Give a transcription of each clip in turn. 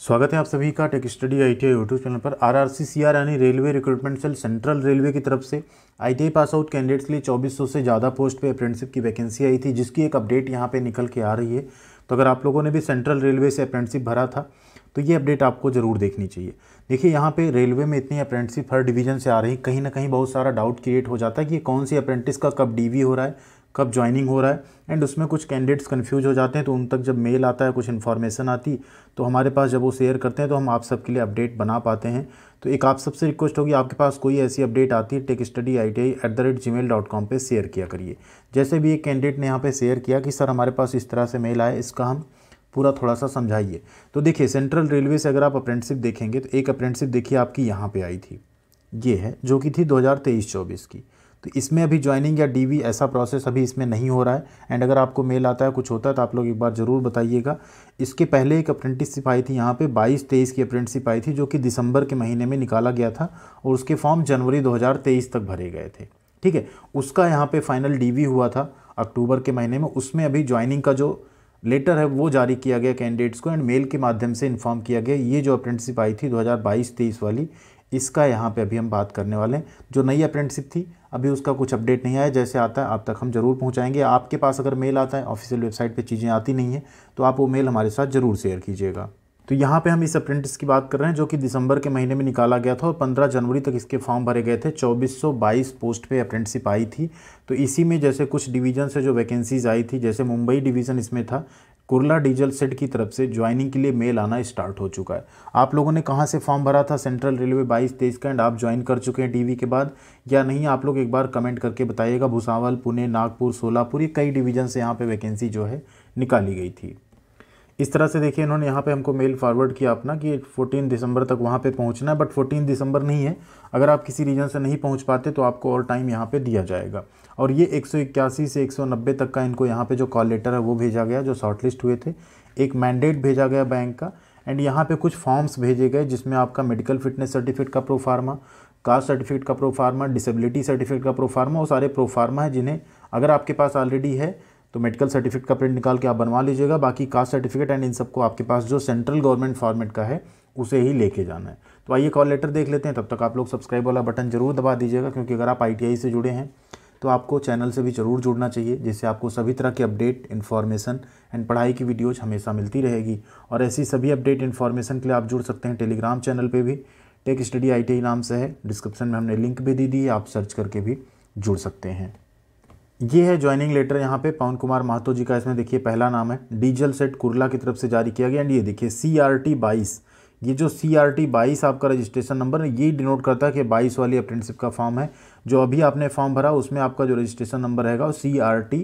स्वागत है आप सभी का tech study I T I YouTube channel पर R R C C R यानी railway recruitment cell central railway की तरफ से I T I pass out candidates के लिए 2400 से ज़्यादा पोस्ट पे अप्रेंटिसिप की वैकेंसी आई थी जिसकी एक अपडेट यहाँ पे निकल के आ रही है तो अगर आप लोगों ने भी सेंट्रल रेलवे से अप्रेंटिसिप भरा था तो ये अपडेट आपको ज़रूर देखनी चाहिए देखिए यहाँ पे रेलवे में इतनी अप्रेंटिसिप हर डिवीज़न से आ रही कहीं ना कहीं बहुत सारा डाउट क्रिएट हो जाता है कि कौन सी अप्रेंटिस का कब डी हो रहा है कब ज्वाइनिंग हो रहा है एंड उसमें कुछ कैंडिडेट्स कन्फ्यूज हो जाते हैं तो उन तक जब मेल आता है कुछ इन्फॉर्मेशन आती तो हमारे पास जब वो शेयर करते हैं तो हम आप सबके लिए अपडेट बना पाते हैं तो एक आप सबसे रिक्वेस्ट होगी आपके पास कोई ऐसी अपडेट आती है tech study I T I at the rate Gmail dot com पर शेयर किया करिए जैसे भी एक कैंडिडेट ने यहाँ पर शेयर किया कि सर हमारे पास इस तरह से मेल आए इसका हम पूरा थोड़ा सा समझाइए तो देखिए सेंट्रल रेलवे से अगर आप अप्रेंटिसिप देखेंगे तो एक अप्रेंटिसिप देखिए आपकी यहाँ पर आई थी ये है जो कि थी तेईस चौबीस की तो इसमें अभी ज्वाइनिंग या डीवी ऐसा प्रोसेस अभी इसमें नहीं हो रहा है एंड अगर आपको मेल आता है कुछ होता है तो आप लोग एक बार ज़रूर बताइएगा इसके पहले एक अप्रेंटिसशिप आई थी यहाँ पे 22 तेईस की अप्रेंटिसशिप आई थी जो कि दिसंबर के महीने में निकाला गया था और उसके फॉर्म जनवरी 2023 तक भरे गए थे ठीक है उसका यहाँ पर फाइनल डी हुआ था अक्टूबर के महीने में उसमें अभी ज्वाइनिंग का जो लेटर है वो जारी किया गया कैंडिडेट्स को एंड मेल के माध्यम से इन्फॉर्म किया गया ये जो अप्रेंटिसशिप आई थी दो हज़ार वाली इसका यहाँ पे अभी हम बात करने वाले हैं जो नई अप्रेंटिसिप थी अभी उसका कुछ अपडेट नहीं आया जैसे आता है आप तक हम ज़रूर पहुँचाएंगे आपके पास अगर मेल आता है ऑफिशियल वेबसाइट पर चीज़ें आती नहीं हैं तो आप वो मेल हमारे साथ ज़रूर शेयर कीजिएगा तो यहाँ पे हम इस अप्रेंटिस की बात कर रहे हैं जो कि दिसंबर के महीने में निकाला गया था और 15 जनवरी तक इसके फॉर्म भरे गए थे 2422 पोस्ट पे अप्रेंटिसिप आई थी तो इसी में जैसे कुछ डिवीज़न से जो वैकेंसीज़ आई थी जैसे मुंबई डिवीज़न इसमें था कुरला डीजल सेट की तरफ से ज्वाइनिंग के लिए मेल आना स्टार्ट हो चुका है आप लोगों ने कहाँ से फॉर्म भरा था सेंट्रल रेलवे बाईस तेईस का एंड आप ज्वाइन कर चुके हैं टीवी के बाद या नहीं आप लोग एक बार कमेंट करके बताइएगा भुसावल पुणे नागपुर सोलापुर ये कई डिवीजन से यहाँ पर वैकेंसी जो है निकाली गई थी इस तरह से देखिए इन्होंने यहाँ पे हमको मेल फॉरवर्ड किया अपना कि 14 दिसंबर तक वहाँ पे पहुँचना है बट 14 दिसंबर नहीं है अगर आप किसी रीजन से नहीं पहुँच पाते तो आपको और टाइम यहाँ पे दिया जाएगा और ये 181 से 190 तक का इनको यहाँ पे जो कॉल लेटर है वो भेजा गया जो शॉर्टलिस्ट हुए थे एक मैंडेट भेजा गया बैंक का एंड यहाँ पे कुछ फॉर्म्स भेजे गए जिसमें आपका मेडिकल फिटनेस सर्टिफिकेट का प्रोफार्मा कास्ट सर्टिफिकेट का प्रोफार्मा डिसेबिलिटी सर्टिफिकेट का प्रोफार्मा वो सारे प्रोफार्मा है जिन्हें अगर आपके पास ऑलरेडी है तो मेडिकल सर्टिफिकेट का प्रिंट निकाल के आप बनवा लीजिएगा बाकी कास्ट सर्टिफिकेट एंड इन सबको आपके पास जो सेंट्रल गवर्नमेंट फॉर्मेट का है उसे ही लेके जाना है तो आइए कॉल लेटर देख लेते हैं तब तक आप लोग सब्सक्राइब वाला बटन जरूर दबा दीजिएगा क्योंकि अगर आप आई से जुड़े हैं तो आपको चैनल से भी ज़रूर जुड़ना चाहिए जिससे आपको सभी तरह की अपडेट इन्फॉर्मेशन एंड पढ़ाई की वीडियोज़ हमेशा मिलती रहेगी और ऐसी सभी अपडेट इन्फॉर्मेशन के लिए आप जुड़ सकते हैं टेलीग्राम चैनल पर भी टेक स्टडी आई नाम से है डिस्क्रिप्शन में हमने लिंक भी दे दी है आप सर्च करके भी जुड़ सकते हैं ये है ज्वाइनिंग लेटर यहाँ पे पवन कुमार महतो जी का इसमें देखिए पहला नाम है डीजल सेट कुरला की तरफ से जारी किया गया एंड ये देखिए सी आर टी बाईस ये जो सी आर टी बाईस आपका रजिस्ट्रेशन नंबर है ये डिनोट करता है कि बाईस वाली अप्रेंटिसिप का फॉर्म है जो अभी आपने फॉर्म भरा उसमें आपका जो रजिस्ट्रेशन नंबर रहेगा वो सी आर टी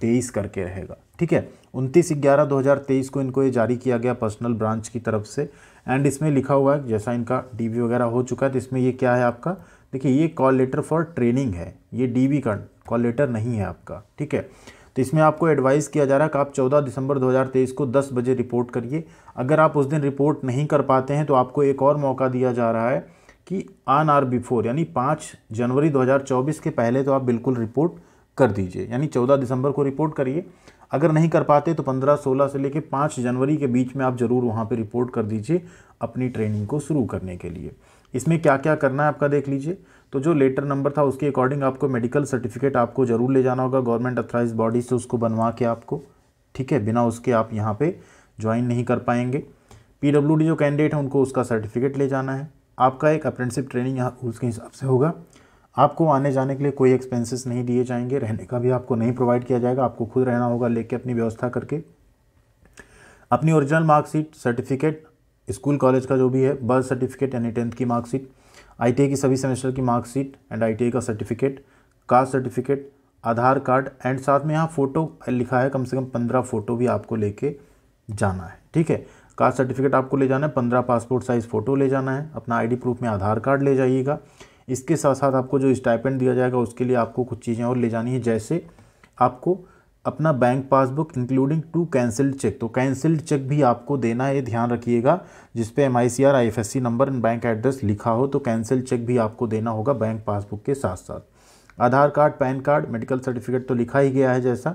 तेईस करके रहेगा ठीक है उनतीस ग्यारह दो हज़ार तेईस को इनको ये जारी किया गया पर्सनल ब्रांच की तरफ से एंड इसमें लिखा हुआ है जैसा इनका डी वगैरह हो चुका है तो इसमें ये क्या है आपका देखिए ये कॉल लेटर फॉर ट्रेनिंग है ये डी का कॉल लेटर नहीं है आपका ठीक है तो इसमें आपको एडवाइस किया जा रहा है कि आप 14 दिसंबर 2023 को 10 बजे रिपोर्ट करिए अगर आप उस दिन रिपोर्ट नहीं कर पाते हैं तो आपको एक और मौका दिया जा रहा है कि आन आर बिफोर यानी 5 जनवरी 2024 के पहले तो आप बिल्कुल रिपोर्ट कर दीजिए यानी 14 दिसंबर को रिपोर्ट करिए अगर नहीं कर पाते तो पंद्रह सोलह से लेकर पाँच जनवरी के बीच में आप ज़रूर वहाँ पर रिपोर्ट कर दीजिए अपनी ट्रेनिंग को शुरू करने के लिए इसमें क्या क्या करना है आपका देख लीजिए तो जो लेटर नंबर था उसके अकॉर्डिंग आपको मेडिकल सर्टिफिकेट आपको ज़रूर ले जाना होगा गवर्नमेंट अथराइज बॉडी से उसको बनवा के आपको ठीक है बिना उसके आप यहाँ पे ज्वाइन नहीं कर पाएंगे पीडब्ल्यूडी जो कैंडिडेट है उनको उसका सर्टिफिकेट ले जाना है आपका एक अप्रेंटिसिप ट्रेनिंग यहाँ उसके हिसाब से होगा आपको आने जाने के लिए कोई एक्सपेंसेस नहीं दिए जाएंगे रहने का भी आपको नहीं प्रोवाइड किया जाएगा आपको खुद रहना होगा लेके अपनी व्यवस्था करके अपनी original marksheet certificate school college का जो भी है बर्थ सर्टिफिकेट यानी टेंथ की मार्कशीट आई की सभी सेमेस्टर की मार्कशीट एंड आई का certificate caste certificate Aadhaar card and साथ में यहाँ फ़ोटो लिखा है कम से कम पंद्रह फ़ोटो भी आपको लेके जाना है ठीक है कास्ट सर्टिफिकेट आपको ले जाना है पंद्रह पासपोर्ट साइज़ फ़ोटो ले जाना है अपना आईडी प्रूफ में आधार कार्ड ले जाइएगा इसके साथ साथ आपको जो स्टाइपेंड दिया जाएगा उसके लिए आपको कुछ चीज़ें और ले जानी है जैसे आपको अपना bank passbook including two cancelled cheque तो कैंसिल्ड चेक भी आपको देना है ये ध्यान रखिएगा जिस पे M I C R I F S C number and bank address लिखा हो तो कैंसिल्ड चेक भी आपको देना होगा बैंक पासबुक के साथ साथ Aadhaar card PAN card medical certificate तो लिखा ही गया है जैसा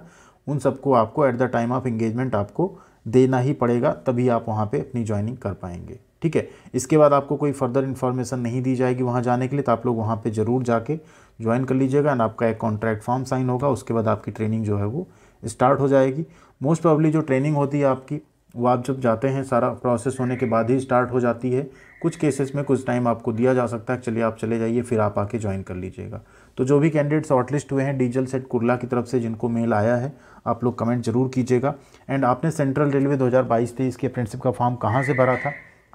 उन सबको आपको at the time of engagement आपको देना ही पड़ेगा तभी आप वहाँ पर अपनी ज्वाइनिंग कर पाएंगे ठीक है इसके बाद आपको कोई फर्दर इन्फॉर्मेशन नहीं दी जाएगी वहाँ जाने के लिए तो आप लोग वहाँ पर ज़रूर जाके ज्वाइन कर लीजिएगा एंड आपका एक कॉन्ट्रैक्ट फॉर्म साइन होगा उसके बाद आपकी ट्रेनिंग जो है वो स्टार्ट हो जाएगी मोस्ट प्रॉब्ली जो ट्रेनिंग होती है आपकी वो आप जब जाते हैं सारा प्रोसेस होने के बाद ही स्टार्ट हो जाती है कुछ केसेस में कुछ टाइम आपको दिया जा सकता है चलिए आप चले जाइए फिर आप आके ज्वाइन कर लीजिएगा तो जो भी कैंडिडेट शॉर्टलिस्ट हुए हैं डीजल सेट कुरला की तरफ से जिनको मेल आया है आप लोग कमेंट जरूर कीजिएगा एंड आपने सेंट्रल रेलवे 2022-23 के अप्रेंटिसिप का फॉर्म कहाँ से भरा था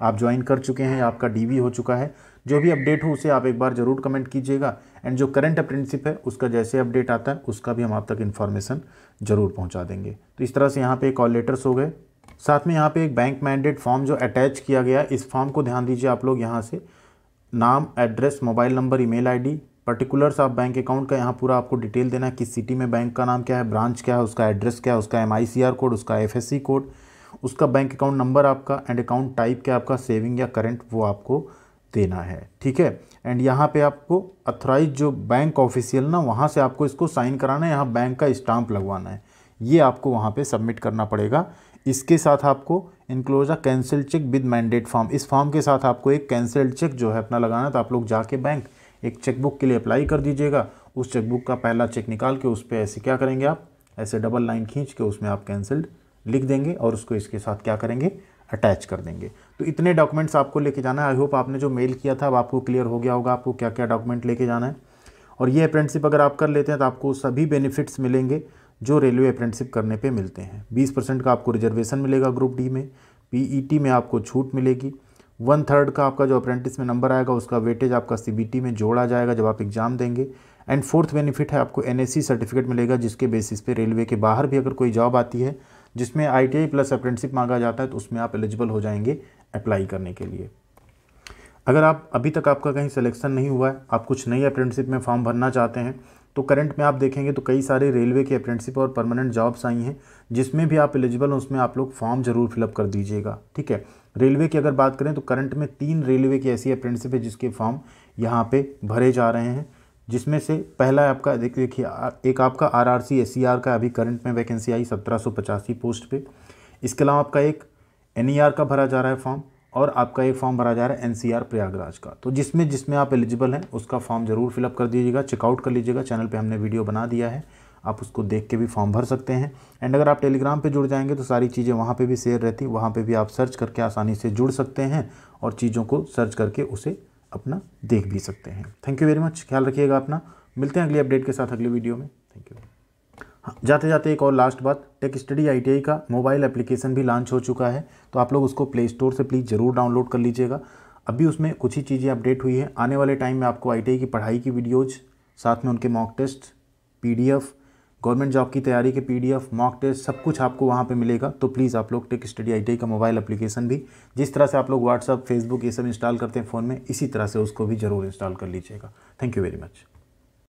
आप ज्वाइन कर चुके हैं आपका डीवी हो चुका है जो भी अपडेट हो उसे आप एक बार ज़रूर कमेंट कीजिएगा एंड जो करंट अप्रेंटिसिप है उसका जैसे अपडेट आता है उसका भी हम आप तक इन्फॉर्मेशन ज़रूर पहुँचा देंगे तो इस तरह से यहाँ पर कॉल लेटर्स हो गए साथ में यहाँ पे एक बैंक मैंडेट फॉर्म जो अटैच किया गया इस फॉर्म को ध्यान दीजिए आप लोग यहाँ से नाम address mobile number email particulars आप बैंक अकाउंट का यहाँ पूरा आपको डिटेल देना है किस सिटी में बैंक का नाम क्या है ब्रांच क्या है उसका एड्रेस क्या है उसका एम कोड उसका एफ कोड उसका बैंक अकाउंट नंबर आपका एंड अकाउंट टाइप क्या आपका सेविंग या करेंट वो आपको देना है ठीक है एंड यहाँ पे आपको अथोराइज जो बैंक ऑफिशियल ना वहाँ से आपको इसको साइन कराना है यहाँ बैंक का स्टाम्प लगवाना है ये आपको वहाँ पे सबमिट करना पड़ेगा इसके साथ आपको enclose a cancel cheque with mandate form इस फॉर्म के साथ आपको एक कैंसिल चेक जो है अपना लगाना है तो आप लोग जाके बैंक एक चेकबुक के लिए अप्लाई कर दीजिएगा उस चेकबुक का पहला चेक निकाल के उस पर ऐसे क्या करेंगे आप ऐसे डबल लाइन खींच के उसमें आप कैंसिल्ड लिख देंगे और उसको इसके साथ क्या करेंगे अटैच कर देंगे तो इतने डॉक्यूमेंट्स आपको लेके जाना है आई होप आपने जो मेल किया था अब आपको क्लियर हो गया होगा आपको क्या क्या डॉक्यूमेंट लेके जाना है और ये अप्रेंटिसिप अगर आप कर लेते हैं तो आपको सभी बेनिफिट्स मिलेंगे जो रेलवे अप्रेंटिसिप करने पे मिलते हैं 20 परसेंट का आपको रिजर्वेशन मिलेगा ग्रुप डी में पीईटी e में आपको छूट मिलेगी वन थर्ड का आपका जो अप्रेंटिस में नंबर आएगा उसका वेटेज आपका सी में जोड़ा जाएगा जब आप एग्ज़ाम देंगे एंड फोर्थ बेनिफिट है आपको एन सर्टिफिकेट e मिलेगा जिसके बेसिस पे रेलवे के बाहर भी अगर कोई जॉब आती है जिसमें आई प्लस अप्रेंटिसिप मांगा जाता है तो उसमें आप एलिजिबल हो जाएंगे अप्लाई करने के लिए अगर आप अभी तक आपका कहीं सिलेक्शन नहीं हुआ है आप कुछ नई अप्रेंटिसिप में फॉर्म भरना चाहते हैं तो करंट में आप देखेंगे तो कई सारे रेलवे की अप्रेंटिसिप और परमानेंट जॉब्स आई हैं जिसमें भी आप एलिजिबल हैं उसमें आप लोग फॉर्म जरूर फिलअप कर दीजिएगा ठीक है रेलवे की अगर बात करें तो करंट में तीन रेलवे की ऐसी अप्रेंटिसिप है जिसके फॉर्म यहाँ पर भरे जा रहे हैं जिसमें से पहला आपका देखिए एक आपका R R C S C R का अभी करंट में वैकेंसी आई सत्रह सौ पचासी पोस्ट पर इसके अलावा आपका एक एन e का भरा जा रहा है फॉर्म और आपका एक फॉर्म भरा जा रहा है एन प्रयागराज का तो जिसमें जिसमें आप एलिजिबल हैं उसका फॉर्म ज़रूर फिलअप कर दीजिएगा चेकआउट कर लीजिएगा चैनल पे हमने वीडियो बना दिया है आप उसको देख के भी फॉर्म भर सकते हैं एंड अगर आप टेलीग्राम पे जुड़ जाएंगे तो सारी चीज़ें वहाँ पे भी शेयर रहती वहाँ पे भी आप सर्च करके आसानी से जुड़ सकते हैं और चीज़ों को सर्च करके उसे अपना देख भी सकते हैं थैंक यू वेरी मच ख्याल रखिएगा अपना मिलते हैं अगली अपडेट के साथ अगले वीडियो में थैंक यू हाँ, जाते जाते एक और लास्ट बात टेक स्टडी आईटीआई का मोबाइल एप्लीकेशन भी लॉन्च हो चुका है तो आप लोग उसको प्ले स्टोर से प्लीज़ ज़रूर डाउनलोड कर लीजिएगा अभी उसमें कुछ ही चीज़ें अपडेट हुई हैं आने वाले टाइम में आपको आईटीआई की पढ़ाई की वीडियोज़ साथ में उनके मॉक टेस्ट पी गवर्नमेंट जॉब की तैयारी के पी मॉक टेस्ट सब कुछ आपको वहाँ पर मिलेगा तो प्लीज़ आप लोग टेक स्टडी आई का मोबाइल अप्लीकेशन भी जिस तरह से आप लोग व्हाट्सअप फेसबुक ये सब इंस्टॉल करते हैं फ़ोन में इसी तरह से उसको भी ज़रूर इंस्टॉल कर लीजिएगा थैंक यू वेरी मच